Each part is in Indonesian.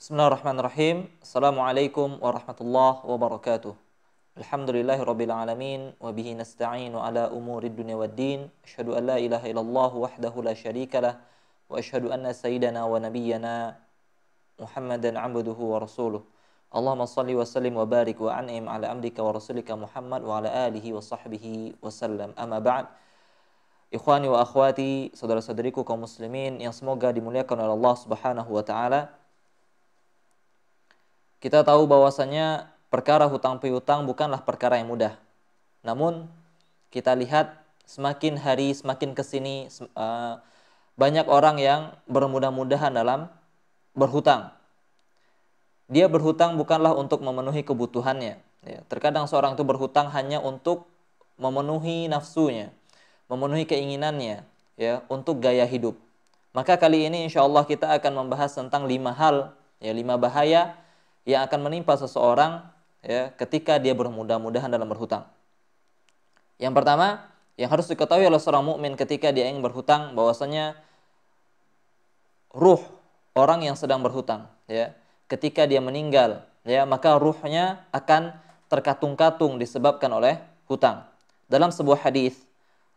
بسم الله الرحمن الرحيم السلام عليكم ورحمة الله وبركاته الحمد لله رب العالمين وبه نستعين على أمور الدنيا والدين أشهد أن لا إله إلا الله وحده لا شريك له وأشهد أن سيدنا ونبينا محمدا عبده ورسوله اللهم صل وسلم وبارك وأنعم على عبدك ورسولك محمد وعلى آله وصحبه وسلم أما بعد إخواني وأخواتي صدر صدركم saudariku kaum قادم yang على الله سبحانه وتعالى Kita tahu bahwasanya perkara hutang piutang bukanlah perkara yang mudah. Namun kita lihat semakin hari semakin kesini sini eh, banyak orang yang bermudah-mudahan dalam berhutang. Dia berhutang bukanlah untuk memenuhi kebutuhannya. Ya, terkadang seorang itu berhutang hanya untuk memenuhi nafsunya, memenuhi keinginannya, ya, untuk gaya hidup. Maka kali ini insya Allah kita akan membahas tentang lima hal, ya, lima bahaya yang akan menimpa seseorang ya, ketika dia bermudah-mudahan dalam berhutang. Yang pertama, yang harus diketahui oleh seorang mukmin ketika dia ingin berhutang bahwasanya ruh orang yang sedang berhutang ya ketika dia meninggal ya maka ruhnya akan terkatung-katung disebabkan oleh hutang. Dalam sebuah hadis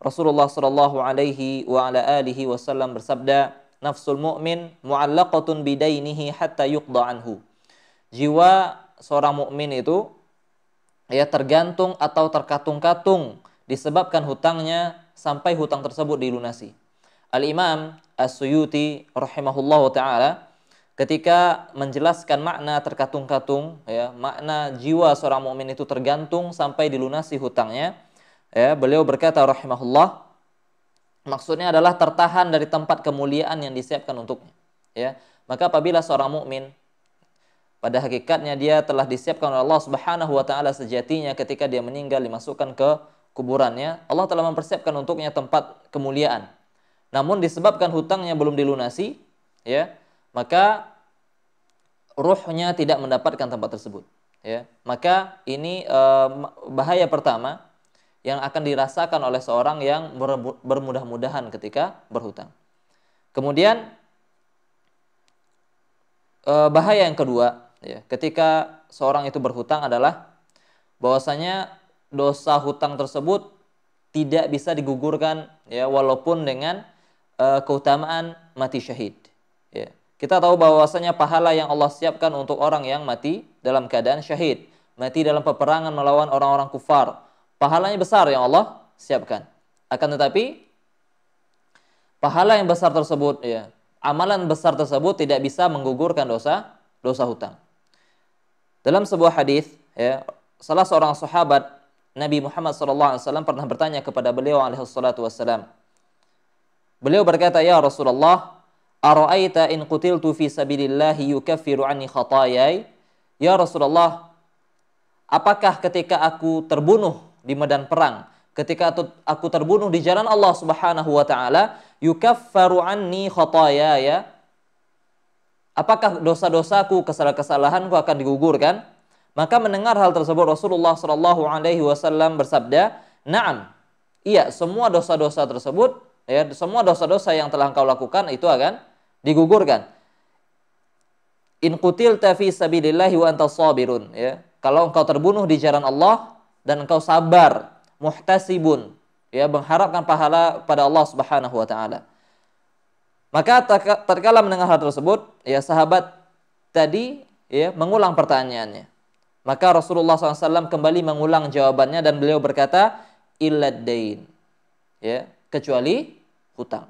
Rasulullah Shallallahu alaihi wa ala alihi wasallam bersabda, "Nafsul mu'min mu'allaqatun bidainihi hatta yuqda anhu." jiwa seorang mukmin itu ya tergantung atau terkatung-katung disebabkan hutangnya sampai hutang tersebut dilunasi. Al-Imam As-Suyuti rahimahullahu taala ketika menjelaskan makna terkatung-katung ya, makna jiwa seorang mukmin itu tergantung sampai dilunasi hutangnya. Ya, beliau berkata rahimahullah maksudnya adalah tertahan dari tempat kemuliaan yang disiapkan untuknya. Ya, maka apabila seorang mukmin pada hakikatnya dia telah disiapkan oleh Allah Subhanahu wa taala sejatinya ketika dia meninggal dimasukkan ke kuburannya, Allah telah mempersiapkan untuknya tempat kemuliaan. Namun disebabkan hutangnya belum dilunasi, ya, maka ruhnya tidak mendapatkan tempat tersebut, ya. Maka ini e, bahaya pertama yang akan dirasakan oleh seorang yang bermudah-mudahan ketika berhutang. Kemudian eh, bahaya yang kedua, ya, ketika seorang itu berhutang adalah bahwasanya dosa hutang tersebut tidak bisa digugurkan ya walaupun dengan uh, keutamaan mati syahid ya. Kita tahu bahwasanya pahala yang Allah siapkan untuk orang yang mati dalam keadaan syahid, mati dalam peperangan melawan orang-orang kufar. Pahalanya besar yang Allah siapkan. Akan tetapi pahala yang besar tersebut ya, amalan besar tersebut tidak bisa menggugurkan dosa dosa hutang. Dalam sebuah hadis, ya, salah seorang sahabat Nabi Muhammad SAW pernah bertanya kepada beliau alaihissalatu wassalam. Beliau berkata, Ya Rasulullah, Ara'aita in qutiltu fi sabilillahi yukaffiru anni khatayai? Ya Rasulullah, apakah ketika aku terbunuh di medan perang, ketika aku terbunuh di jalan Allah Subhanahu wa taala, yukaffaru anni khatayaya? apakah dosa-dosaku, kesalahan-kesalahanku akan digugurkan? Maka mendengar hal tersebut Rasulullah Shallallahu Alaihi Wasallam bersabda, Naam, iya semua dosa-dosa tersebut, ya semua dosa-dosa yang telah engkau lakukan itu akan digugurkan. In kutil tafi sabillillahi wa antas sabirun. Ya, kalau engkau terbunuh di jalan Allah dan engkau sabar, muhtasibun, ya mengharapkan pahala pada Allah Subhanahu wa taala. Maka terkala mendengar hal tersebut, ya sahabat tadi ya mengulang pertanyaannya. Maka Rasulullah SAW kembali mengulang jawabannya dan beliau berkata, iladain Ya, kecuali hutang.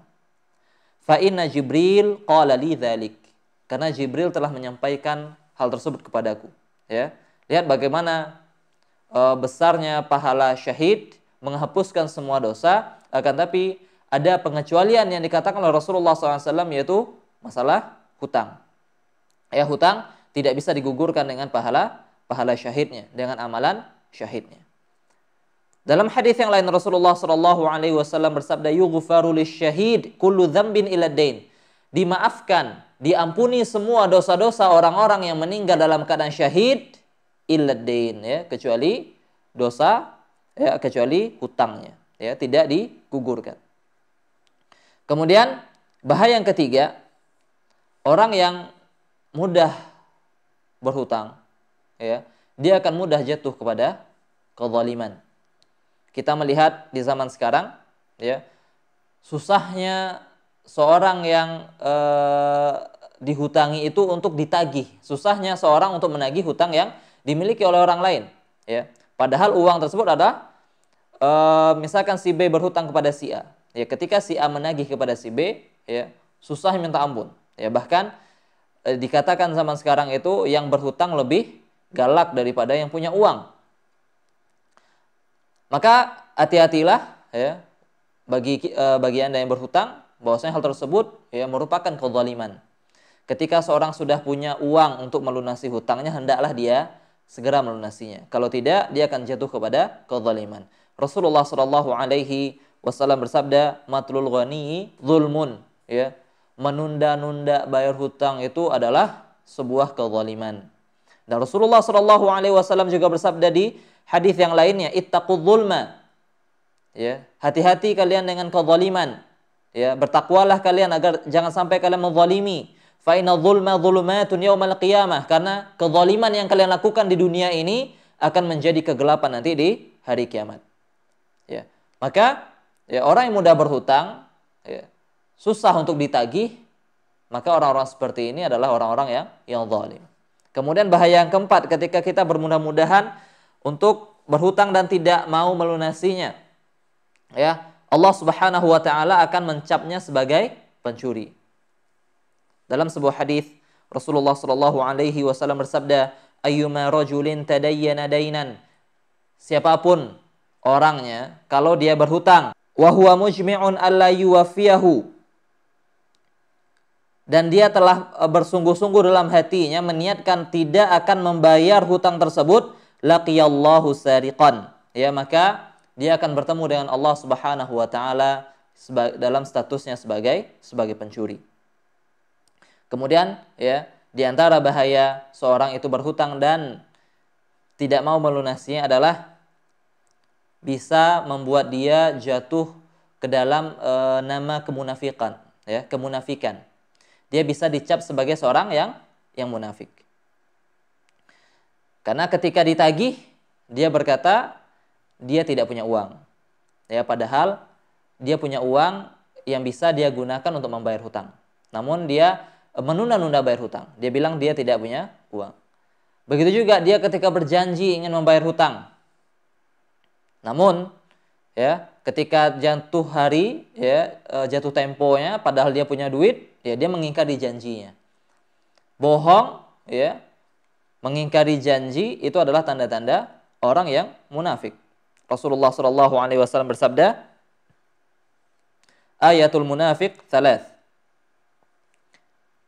Fa Jibril qala li Karena Jibril telah menyampaikan hal tersebut kepadaku. Ya. Lihat bagaimana eh, besarnya pahala syahid menghapuskan semua dosa, akan tapi ada pengecualian yang dikatakan oleh Rasulullah SAW yaitu masalah hutang. Ya hutang tidak bisa digugurkan dengan pahala pahala syahidnya, dengan amalan syahidnya. Dalam hadis yang lain Rasulullah SAW bersabda, yugfarul syahid kullu zambin ila dain." Dimaafkan, diampuni semua dosa-dosa orang-orang yang meninggal dalam keadaan syahid iladain dain ya, kecuali dosa ya kecuali hutangnya ya tidak digugurkan. Kemudian bahaya yang ketiga, orang yang mudah berhutang, ya, dia akan mudah jatuh kepada kezaliman. Kita melihat di zaman sekarang, ya, susahnya seorang yang eh, dihutangi itu untuk ditagih, susahnya seorang untuk menagih hutang yang dimiliki oleh orang lain, ya. Padahal uang tersebut ada eh, misalkan si B berhutang kepada si A, ya ketika si A menagih kepada si B ya susah minta ampun ya bahkan eh, dikatakan zaman sekarang itu yang berhutang lebih galak daripada yang punya uang maka hati-hatilah ya bagi eh, bagi anda yang berhutang bahwasanya hal tersebut ya merupakan kezaliman ketika seorang sudah punya uang untuk melunasi hutangnya hendaklah dia segera melunasinya kalau tidak dia akan jatuh kepada kezaliman Rasulullah Shallallahu alaihi wasallam bersabda matlul ghani zulmun ya menunda-nunda bayar hutang itu adalah sebuah kezaliman dan Rasulullah Shallallahu alaihi wasallam juga bersabda di hadis yang lainnya ittaqul zulma ya hati-hati kalian dengan kezaliman ya bertakwalah kalian agar jangan sampai kalian menzalimi fa inna zulma zulumatun yaumal qiyamah karena kezaliman yang kalian lakukan di dunia ini akan menjadi kegelapan nanti di hari kiamat ya maka ya orang yang mudah berhutang ya, susah untuk ditagih maka orang-orang seperti ini adalah orang-orang yang yang zalim kemudian bahaya yang keempat ketika kita bermudah-mudahan untuk berhutang dan tidak mau melunasinya ya Allah Subhanahu wa taala akan mencapnya sebagai pencuri dalam sebuah hadis Rasulullah Shallallahu alaihi wasallam bersabda ayyuma rajulin tadayyana siapapun orangnya kalau dia berhutang wa huwa mujmi'un alla yuwafiyahu dan dia telah eh, bersungguh-sungguh dalam hatinya meniatkan tidak akan membayar hutang tersebut laqiyallahu sariqan ya maka dia akan bertemu dengan Allah Subhanahu wa taala dalam statusnya sebagai sebagai pencuri kemudian ya di antara bahaya seorang itu berhutang dan tidak mau melunasinya adalah bisa membuat dia jatuh ke dalam e, nama kemunafikan, ya, kemunafikan. Dia bisa dicap sebagai seorang yang yang munafik. Karena ketika ditagih, dia berkata dia tidak punya uang. Ya, padahal dia punya uang yang bisa dia gunakan untuk membayar hutang. Namun dia eh, menunda-nunda bayar hutang. Dia bilang dia tidak punya uang. Begitu juga dia ketika berjanji ingin membayar hutang, namun ya ketika jatuh hari ya e, jatuh temponya padahal dia punya duit ya dia mengingkari janjinya. Bohong ya mengingkari janji itu adalah tanda-tanda orang yang munafik. Rasulullah Shallallahu alaihi wasallam bersabda, ayatul munafik thalath.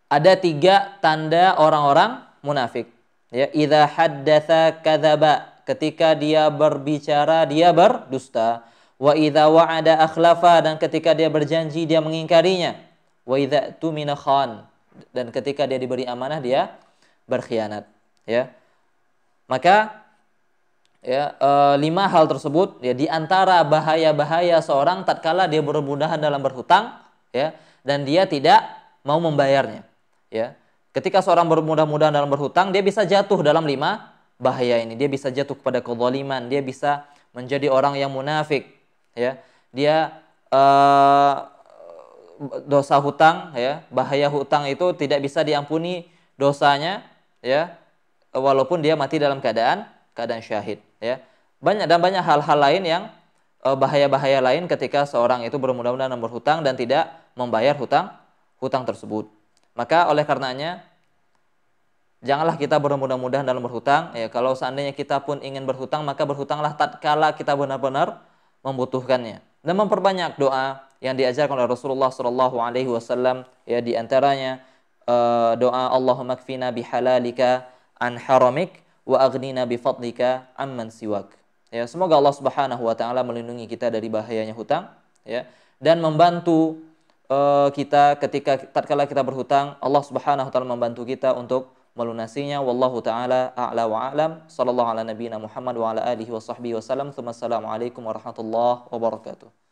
Ada tiga tanda orang-orang munafik. Ya, idza haddatsa kadzaba ketika dia berbicara dia berdusta wa idza wa'ada akhlafa dan ketika dia berjanji dia mengingkarinya wa idza tumina khan dan ketika dia diberi amanah dia berkhianat ya maka ya e, lima hal tersebut ya di antara bahaya-bahaya seorang tatkala dia bermudahan dalam berhutang ya dan dia tidak mau membayarnya ya ketika seorang bermudah-mudahan dalam berhutang dia bisa jatuh dalam lima bahaya ini. Dia bisa jatuh kepada kezaliman, dia bisa menjadi orang yang munafik, ya. Dia uh, dosa hutang, ya. Bahaya hutang itu tidak bisa diampuni dosanya, ya. Walaupun dia mati dalam keadaan keadaan syahid, ya. Banyak dan banyak hal-hal lain yang eh, bahaya-bahaya lain ketika seorang itu bermudah-mudahan berhutang dan tidak membayar hutang hutang tersebut. Maka oleh karenanya janganlah kita bermudah-mudahan dalam berhutang ya kalau seandainya kita pun ingin berhutang maka berhutanglah tatkala kita benar-benar membutuhkannya dan memperbanyak doa yang diajarkan oleh Rasulullah Shallallahu Alaihi Wasallam ya diantaranya uh, eh, doa Allahumma kfina bihalalika an haramik wa agnina bifadlika amman siwak ya semoga Allah Subhanahu Wa Taala melindungi kita dari bahayanya hutang ya dan membantu uh, kita ketika tatkala kita berhutang Allah Subhanahu Wa Taala membantu kita untuk melunasinya wallahu taala a'la wa a'lam sallallahu ala nabiyina Muhammad wa ala alihi wa sahbihi wasallam. alaikum warahmatullahi wabarakatuh.